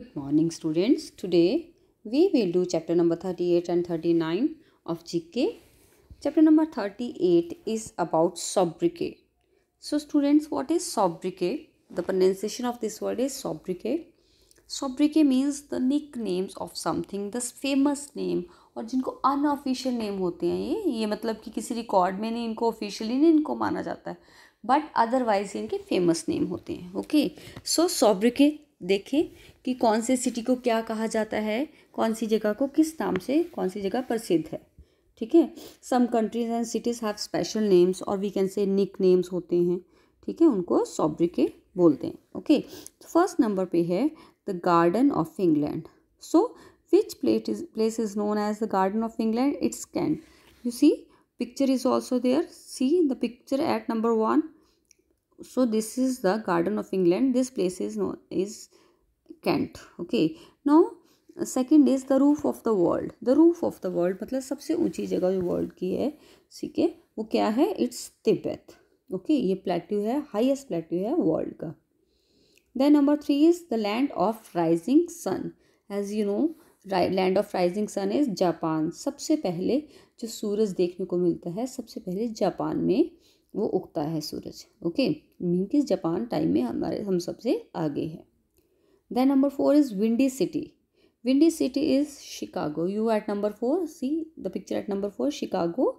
Good morning students. Today we will do chapter number 38 and 39 of GK. Chapter number 38 is about sobriquet. So students what is sobriquet? The pronunciation of this word is sobriquet. Sobriquet means the nicknames of something, the famous name और जिनको unofficial name होते हैं ये ये मतलब कि किसी record में नहीं इनको ऑफिशियली नहीं इनको माना जाता है बट अदरवाइज इनके फेमस नेम होते हैं ओके सो सॉब्रिके देखें कि कौन से सिटी को क्या कहा जाता है कौन सी जगह को किस नाम से कौन सी जगह प्रसिद्ध है ठीक है some countries and cities have special names और we can say Nick names होते हैं ठीक है उनको सॉब्रिके बोलते हैं ओके फर्स्ट तो नंबर पे है the garden of England so which plate is place is known as the garden of England it's can you see picture is also there see the picture at number one so this is the garden of england this place is known is kent okay now second is the roof of the world the roof of the world मतलब सबसे ऊंची जगह जो world की है ठीक है वो क्या है इट्स तिब्बत ओके ये प्लेट्यू है हाईएस्ट प्लेट्यू है वर्ल्ड का then number three is the land of rising sun as you know land of rising sun is Japan सबसे पहले जो सूरज देखने को मिलता है सबसे पहले जापान में वो उगता है सूरज ओके मीन कि जापान टाइम में हमारे हम सबसे आगे है then number four is windy city windy city is Chicago you at number four see the picture at number four Chicago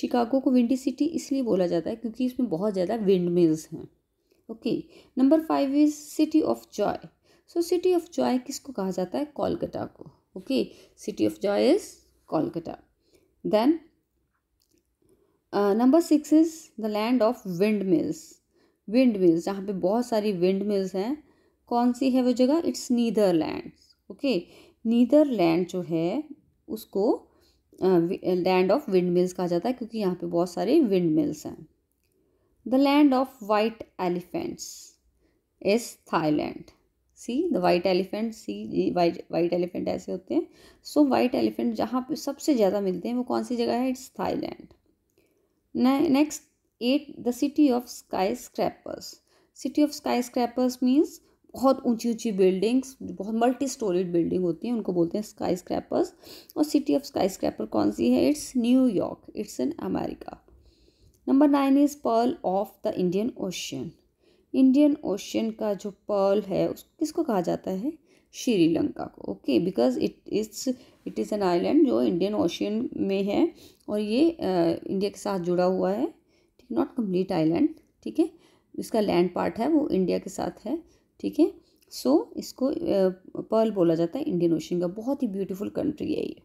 Chicago को विंडी सिटी इसलिए बोला जाता है क्योंकि इसमें बहुत ज़्यादा विंड मिल्स हैं okay number five is city of joy so city of joy किसको कहा जाता है कोलकाता को okay city of joy is Kolkata then number six is the land of windmills windmills जहाँ पे बहुत सारी विंड मिल्स हैं कौन सी है वो जगह इट्स नीदरलैंड ओके नीदरलैंड जो है उसको लैंड ऑफ विंड मिल्स कहा जाता है क्योंकि यहाँ पे बहुत सारे विंड मिल्स हैं the land of white elephants is Thailand see the white elephant see white white elephant ऐसे होते हैं सो वाइट एलिफेंट जहाँ पे सबसे ज़्यादा मिलते हैं वो कौन सी जगह है it's Thailand next at the city of skyscrapers city of skyscrapers means बहुत ऊंची ऊंची बिल्डिंग्स बहुत मल्टी स्टोरीड बिल्डिंग होती हैं उनको बोलते हैं स्काई स्क्रैपर्स और सिटी ऑफ स्काई स्क्रैपर कौन सी है it's New York it's in America number nine is pearl of the Indian Ocean Indian Ocean का जो पर्ल है उस किसको कहा जाता है श्रीलंका को okay because it is it is an island जो इंडियन ओशियन में है और ये इंडिया के साथ जुड़ा हुआ है ठीक नॉट कम्प्लीट आइलैंड ठीक है इसका लैंड पार्ट है वो इंडिया के साथ है ठीक है सो इसको पर्ल बोला जाता है इंडियन ओशन का बहुत ही ब्यूटीफुल कंट्री है ये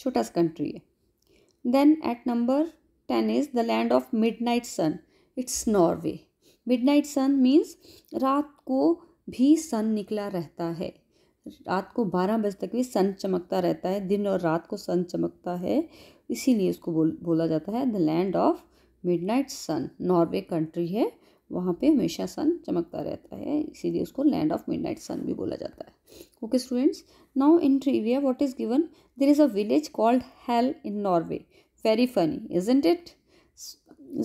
छोटा सा कंट्री है then at number ten is the land of midnight sun it's Norway midnight sun means रात को भी सन निकला रहता है रात को बारह बजे तक भी सन चमकता रहता है दिन और रात को सन चमकता है इसीलिए उसको बोल बोला जाता है the land of midnight sun Norway country है वहाँ पे हमेशा सन चमकता रहता है इसीलिए उसको लैंड ऑफ मिडनाइट सन भी बोला जाता है okay students now in trivia what is given there is a village called Hell in Norway very funny isn't it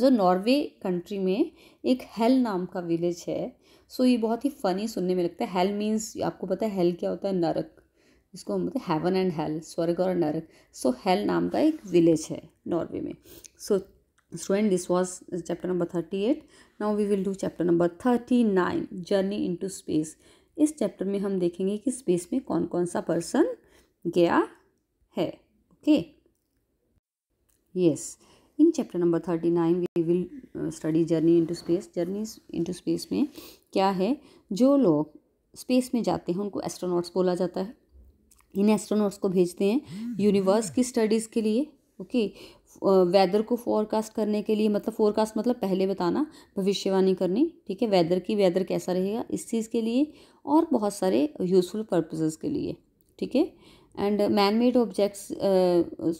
जो नॉर्वे कंट्री में एक हेल नाम का विलेज है सो so, ये बहुत ही फ़नी सुनने में लगता है हेल मीन्स आपको पता है हेल क्या होता है नरक इसको हम बोलते हैं हेवन एंड हेल स्वर्ग और नरक सो so, हेल नाम का एक विलेज है नॉर्वे में so student this was chapter number thirty eight now we will do chapter number thirty nine journey into space इस चैप्टर में हम देखेंगे कि स्पेस में कौन कौन सा पर्सन गया है okay okay? Yes yes. In chapter number thirty nine we will study journey into space journey into space में क्या है जो लोग स्पेस में जाते हैं उनको एस्ट्रोनॉट्स बोला जाता है इन एस्ट्रोनॉट्स को भेजते हैं यूनिवर्स की स्टडीज़ के लिए ओके वेदर को फोरकास्ट करने के लिए मतलब फोरकास्ट मतलब पहले बताना भविष्यवाणी करनी ठीक है वेदर की वेदर कैसा रहेगा इस चीज़ के लिए और बहुत सारे यूज़फुल पर्पजेज़ के लिए ठीक है and man made objects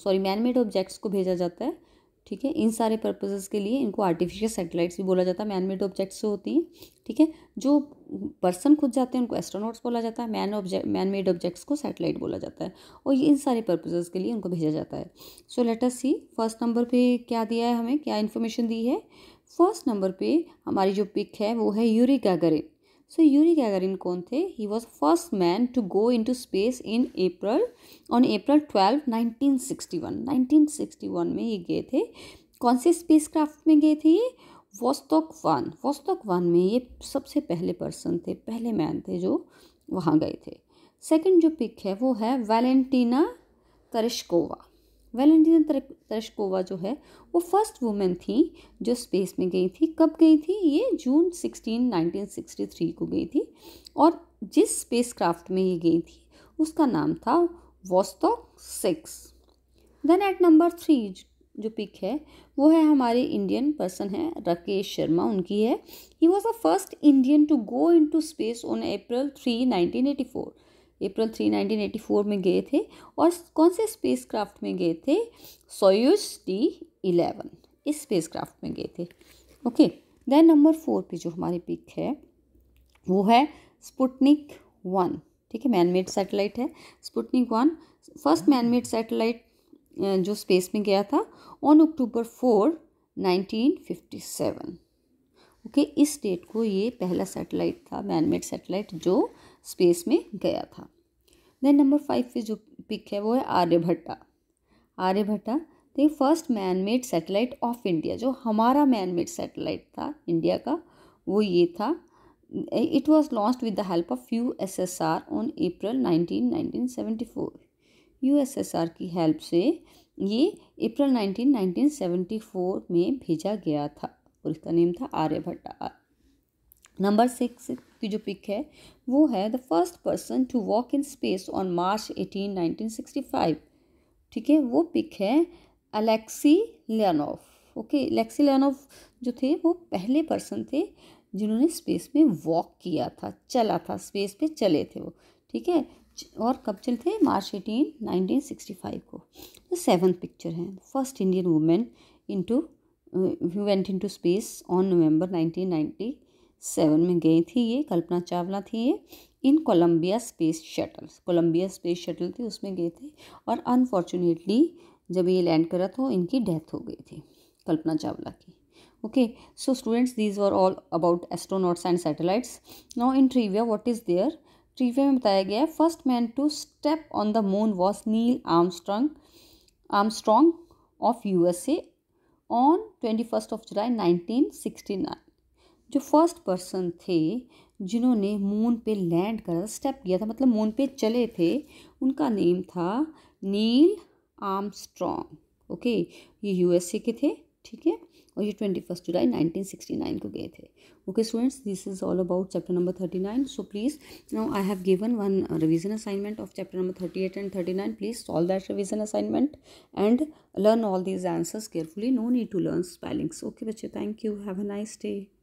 sorry man made objects को भेजा जाता है ठीक है इन सारे पर्पजेज़ के लिए इनको आर्टिफिशियल सेटेलाइट्स भी बोला जाता है मैन मेड ऑब्जेक्ट्स जो होती हैं ठीक है जो पर्सन खुद जाते हैं उनको एस्ट्रोनॉट्स बोला जाता है man object man made objects को सेटेलाइट बोला जाता है और ये इन सारे पर्पजेज़ के लिए उनको भेजा जाता है so letter C first number पर क्या दिया है हमें क्या इन्फॉर्मेशन दी है फर्स्ट नंबर पर हमारी जो पिक है वो है Yuri Gagarin so Yuri Gagarin कौन थे he was first man to go into space in April on April twelve nineteen sixty one nineteen sixty one में ये गए थे कौन से स्पेस क्राफ्ट में गए थे ये वोस्तोक वन वोस्तोक वन में ये सबसे पहले पर्सन थे पहले मैन थे जो वहाँ गए थे सेकेंड जो पिक है वो है वैलेंटीना करिश्कोवा वैलेंटीना तरशकोवा जो है वो फर्स्ट वुमेन थी जो स्पेस में गई थी कब गई थी ये जून 16 1963 को गई थी और जिस स्पेस क्राफ्ट में ये गई थी उसका नाम था Vostok six then at number three जो पिक है वो है हमारे इंडियन पर्सन है राकेश शर्मा उनकी है he was the first Indian to go into space on April three nineteen eighty four April three nineteen eighty four में गए थे और कौन से स्पेसक्राफ्ट में गए थे सोयूस डी इलेवन इस स्पेसक्राफ्ट में गए थे ओके देन नंबर फोर पे जो हमारी पिक है वो है स्पुटनिक वन ठीक है मैनमेड सैटेलाइट है Sputnik one first manmade satellite जो स्पेस में गया था on October four nineteen fifty seven okay इस डेट को ये पहला सैटेलाइट था मैनमेड सैटेलाइट जो स्पेस में गया था देन नंबर फाइव पे जो पिक है वो है Aryabhata Aryabhata the first man made satellite of India जो हमारा मैन मेड सेटेलाइट था इंडिया का वो ये था it was launch with the help of U S S R on April nineteen nineteen seventy four U S S R की help से ये April nineteen nineteen seventy four में भेजा गया था और इसका नेम था आर्यभट्टा नंबर सिक्स की जो पिक है वो है the first person to walk in space on March eighteen nineteen sixty five ठीक है वो पिक है Alexei Leonov okay Alexei Leonov जो थे वो पहले पर्सन थे जिन्होंने स्पेस में वॉक किया था चला था स्पेस पे चले थे वो ठीक है और कब चले थे March eighteen nineteen sixty five को तो सेवन्थ पिक्चर है first Indian women into went into space on November nineteen ninety seven में गई थी ये कल्पना चावला थी ये in Columbia space shuttle Columbia space shuttle थी उसमें गए थे और अनफॉर्चुनेटली जब ये लैंड करा तो इनकी डेथ हो गई थी कल्पना चावला की okay so students these are all about astronauts and satellites now in trivia what is there trivia में बताया गया है first man to step on the moon was Neil Armstrong of U on twenty of July nineteen जो first person थे जिन्होंने moon पे land कर step किया था मतलब मून पे चले थे उनका नेम था नील आर्म स्ट्रॉन्ग ओके ये यूएसए के थे ठीक है और ये twenty first July nineteen sixty nine को गए थे okay students this is all about chapter number thirty nine so please now I have given one revision assignment of chapter number thirty eight and thirty nine please solve that revision assignment and learn all these answers carefully no need to learn spellings okay बच्चे thank you have a nice day